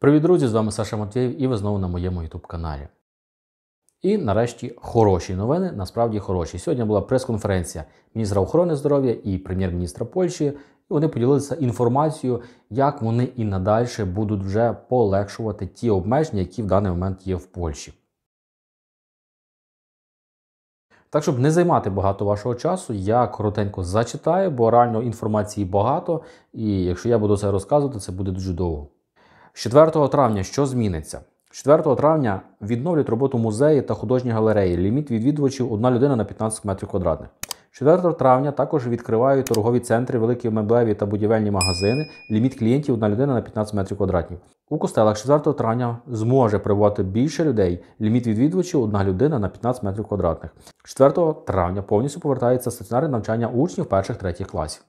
Привіт, друзі! З вами Саша Матвєєв і ви знову на моєму youtube каналі. І нарешті хороші новини, насправді хороші. Сьогодні була прес-конференція міністра охорони здоров'я і прем'єр-міністра Польщі. І вони поділилися інформацією, як вони і надалі будуть вже полегшувати ті обмеження, які в даний момент є в Польщі. Так, щоб не займати багато вашого часу, я коротенько зачитаю, бо реально інформації багато, і якщо я буду це розказувати, це буде дуже довго. З 4 травня що зміниться? 4 травня відновлять роботу музеї та художні галереї. Ліміт відвідувачів одна людина на 15 метрів квадратних. 4 травня також відкривають торгові центри, великі меблеві та будівельні магазини. Ліміт клієнтів одна людина на 15 метрів квадратних. У костелах 4 травня зможе прибувати більше людей. Ліміт відвідувачів одна людина на 15 метрів квадратних. 4 травня повністю повертається стаціонарне навчання учнів перших третіх класів.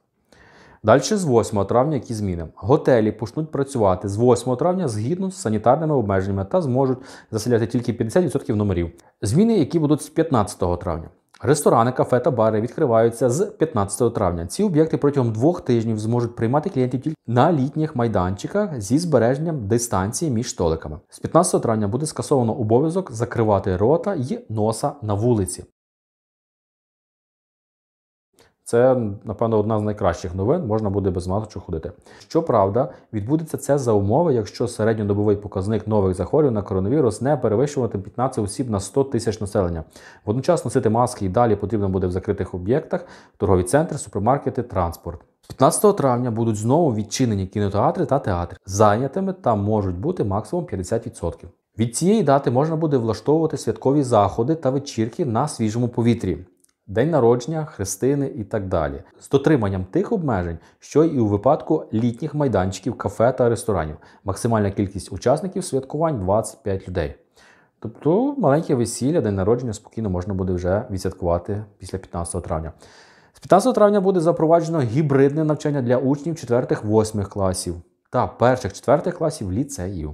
Далі з 8 травня які зміни. Готелі почнуть працювати з 8 травня згідно з санітарними обмеженнями та зможуть заселяти тільки 50% номерів. Зміни, які будуть з 15 травня. Ресторани, кафе та бари відкриваються з 15 травня. Ці об'єкти протягом двох тижнів зможуть приймати клієнтів тільки на літніх майданчиках зі збереженням дистанції між столиками. З 15 травня буде скасовано обов'язок закривати рота й носа на вулиці. Це, напевно, одна з найкращих новин, можна буде без маточу ходити. Щоправда, відбудеться це за умови, якщо середньодобовий показник нових захворювань на коронавірус не перевищувати 15 осіб на 100 тисяч населення. Водночас носити маски і далі потрібно буде в закритих об'єктах, торгові центри, супермаркети, транспорт. 15 травня будуть знову відчинені кінотеатри та театри. Зайнятими там можуть бути максимум 50%. Від цієї дати можна буде влаштовувати святкові заходи та вечірки на свіжому повітрі день народження, хрестини і так далі, з дотриманням тих обмежень, що і у випадку літніх майданчиків, кафе та ресторанів. Максимальна кількість учасників святкувань 25 людей. Тобто маленьке весілля, день народження спокійно можна буде вже відсвяткувати після 15 травня. З 15 травня буде запроваджено гібридне навчання для учнів 4-8 класів та перших 4 класів ліцеїв.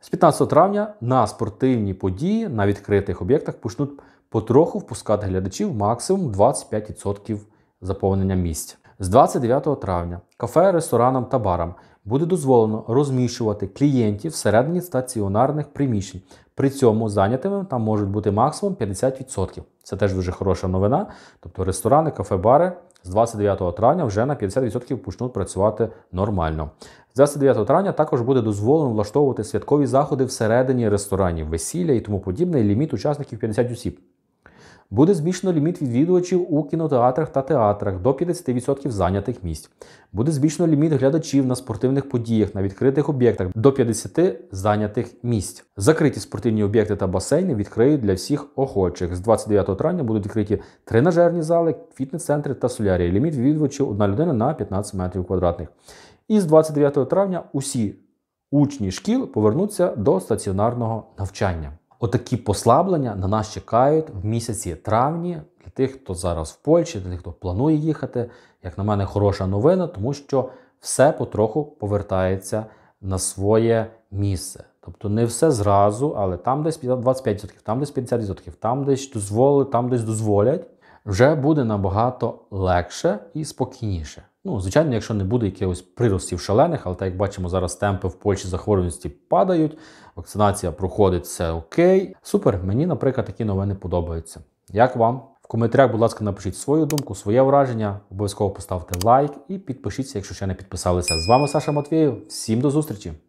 З 15 травня на спортивні події на відкритих об'єктах почнуть потроху впускати глядачів максимум 25% заповнення місць. З 29 травня кафе, ресторанам та барам буде дозволено розміщувати клієнтів всередині стаціонарних приміщень. При цьому зайнятими там можуть бути максимум 50%. Це теж дуже хороша новина. Тобто ресторани, кафе, бари з 29 травня вже на 50% почнуть працювати нормально. З 29 травня також буде дозволено влаштовувати святкові заходи всередині ресторанів, весілля і тому подібне, і ліміт учасників 50 осіб. Буде збільшено ліміт відвідувачів у кінотеатрах та театрах до 50% зайнятих місць. Буде збільшено ліміт глядачів на спортивних подіях на відкритих об'єктах до 50 зайнятих місць. Закриті спортивні об'єкти та басейни відкриють для всіх охочих. З 29 травня будуть відкриті тренажерні зали, фітнес-центри та солярії. Ліміт відвідувачів одна людина на 15 метрів квадратних. І з 29 травня усі учні шкіл повернуться до стаціонарного навчання. Отакі послаблення на нас чекають в місяці травні для тих, хто зараз в Польщі, для тих, хто планує їхати. Як на мене, хороша новина, тому що все потроху повертається на своє місце. Тобто не все зразу, але там десь 25%, там десь 50%, там десь дозволили, там десь дозволять. Вже буде набагато легше і спокійніше. Ну, звичайно, якщо не буде якихось приростів шалених, але так як бачимо, зараз темпи в Польщі захворюваності падають вакцинація проходить все окей. Супер, мені, наприклад, такі новини подобаються. Як вам? В коментарях, будь ласка, напишіть свою думку, своє враження. Обов'язково поставте лайк і підпишіться, якщо ще не підписалися. З вами Саша Матвієв. Всім до зустрічі!